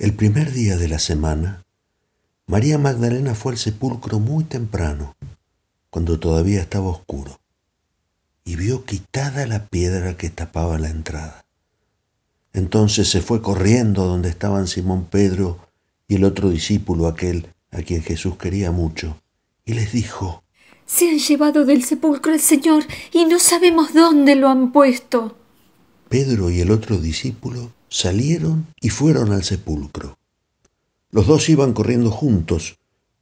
El primer día de la semana, María Magdalena fue al sepulcro muy temprano, cuando todavía estaba oscuro, y vio quitada la piedra que tapaba la entrada. Entonces se fue corriendo donde estaban Simón Pedro y el otro discípulo aquel a quien Jesús quería mucho, y les dijo, Se han llevado del sepulcro el Señor y no sabemos dónde lo han puesto. Pedro y el otro discípulo salieron y fueron al sepulcro. Los dos iban corriendo juntos,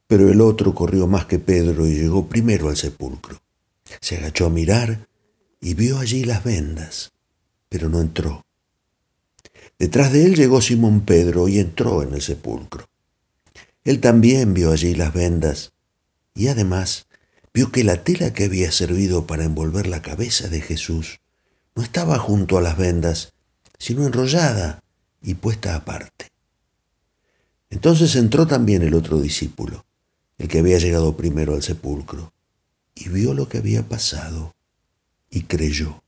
pero el otro corrió más que Pedro y llegó primero al sepulcro. Se agachó a mirar y vio allí las vendas, pero no entró. Detrás de él llegó Simón Pedro y entró en el sepulcro. Él también vio allí las vendas y además vio que la tela que había servido para envolver la cabeza de Jesús no estaba junto a las vendas, sino enrollada y puesta aparte. Entonces entró también el otro discípulo, el que había llegado primero al sepulcro, y vio lo que había pasado, y creyó,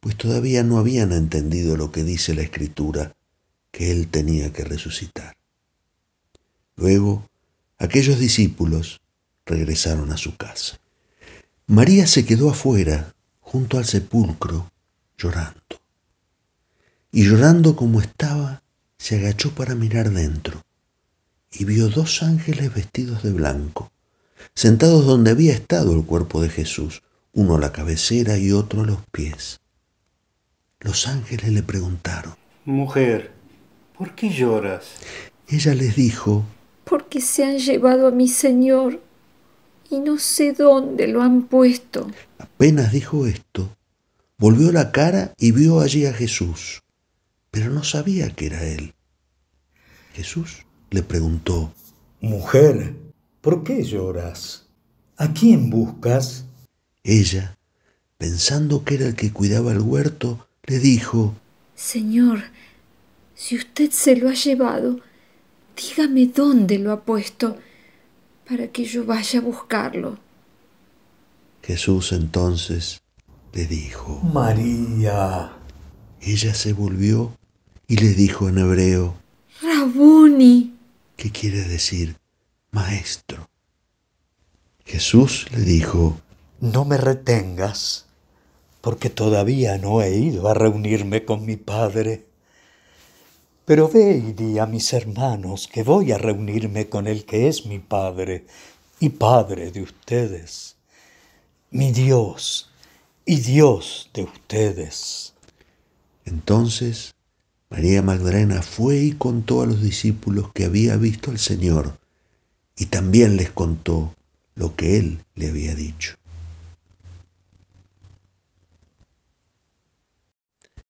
pues todavía no habían entendido lo que dice la escritura, que él tenía que resucitar. Luego, aquellos discípulos regresaron a su casa. María se quedó afuera, junto al sepulcro, llorando y llorando como estaba, se agachó para mirar dentro y vio dos ángeles vestidos de blanco, sentados donde había estado el cuerpo de Jesús, uno a la cabecera y otro a los pies. Los ángeles le preguntaron, Mujer, ¿por qué lloras? Ella les dijo, Porque se han llevado a mi Señor y no sé dónde lo han puesto. Apenas dijo esto, volvió la cara y vio allí a Jesús, pero no sabía que era él. Jesús le preguntó, Mujer, ¿por qué lloras? ¿A quién buscas? Ella, pensando que era el que cuidaba el huerto, le dijo, Señor, si usted se lo ha llevado, dígame dónde lo ha puesto para que yo vaya a buscarlo. Jesús entonces le dijo, María. Ella se volvió y le dijo en hebreo, Rabuni. ¿Qué quiere decir maestro? Jesús le dijo, No me retengas, porque todavía no he ido a reunirme con mi Padre. Pero ve y di a mis hermanos que voy a reunirme con el que es mi Padre y Padre de ustedes, mi Dios y Dios de ustedes. Entonces María Magdalena fue y contó a los discípulos que había visto al Señor y también les contó lo que él le había dicho.